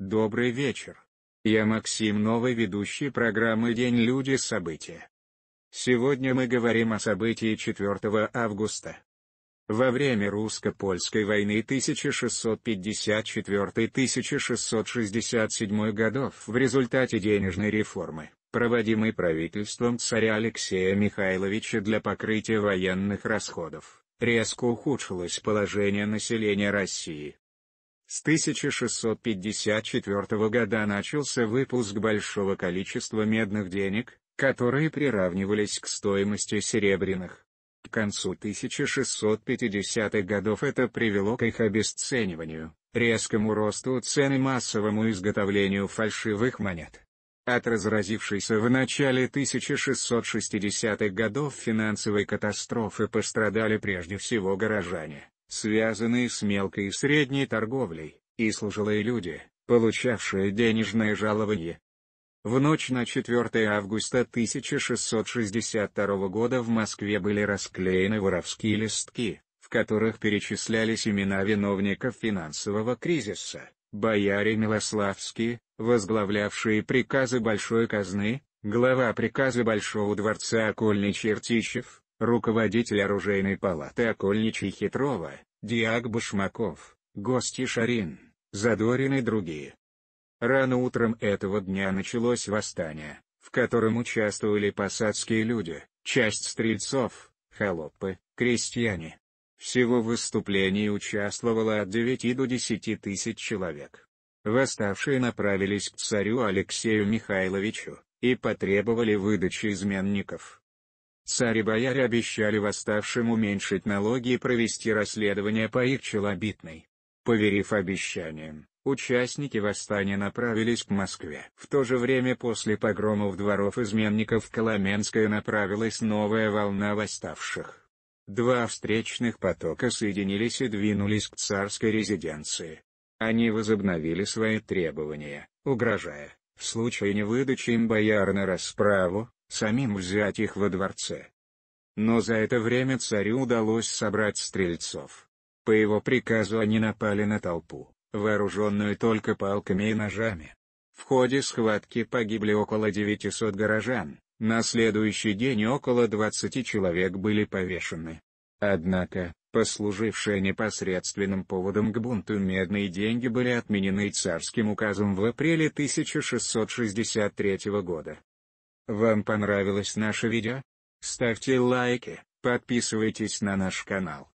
Добрый вечер. Я Максим Новый ведущий программы «День люди. События». Сегодня мы говорим о событии 4 августа. Во время русско-польской войны 1654-1667 годов в результате денежной реформы, проводимой правительством царя Алексея Михайловича для покрытия военных расходов, резко ухудшилось положение населения России. С 1654 года начался выпуск большого количества медных денег, которые приравнивались к стоимости серебряных. К концу 1650-х годов это привело к их обесцениванию, резкому росту цены, и массовому изготовлению фальшивых монет. От разразившейся в начале 1660-х годов финансовой катастрофы пострадали прежде всего горожане связанные с мелкой и средней торговлей, и служилые люди, получавшие денежное жалование. В ночь на 4 августа 1662 года в Москве были расклеены воровские листки, в которых перечислялись имена виновников финансового кризиса, бояре Милославские, возглавлявшие приказы Большой казны, глава приказа Большого дворца Окольный Чертичев, руководитель оружейной палаты Окольничий Хитрова, Диак Башмаков, гости Шарин, Задорин и другие. Рано утром этого дня началось восстание, в котором участвовали посадские люди, часть стрельцов, холопы, крестьяне. Всего в выступлении участвовало от 9 до 10 тысяч человек. Восставшие направились к царю Алексею Михайловичу и потребовали выдачи изменников. Царь и бояре обещали восставшим уменьшить налоги и провести расследование по их челобитной. Поверив обещаниям, участники восстания направились к Москве. В то же время после погромов дворов изменников в Коломенское направилась новая волна восставших. Два встречных потока соединились и двинулись к царской резиденции. Они возобновили свои требования, угрожая, в случае невыдачи им бояр на расправу, самим взять их во дворце. Но за это время царю удалось собрать стрельцов. По его приказу они напали на толпу, вооруженную только палками и ножами. В ходе схватки погибли около 900 горожан, на следующий день около 20 человек были повешены. Однако, послужившие непосредственным поводом к бунту медные деньги были отменены царским указом в апреле 1663 года. Вам понравилось наше видео? Ставьте лайки, подписывайтесь на наш канал.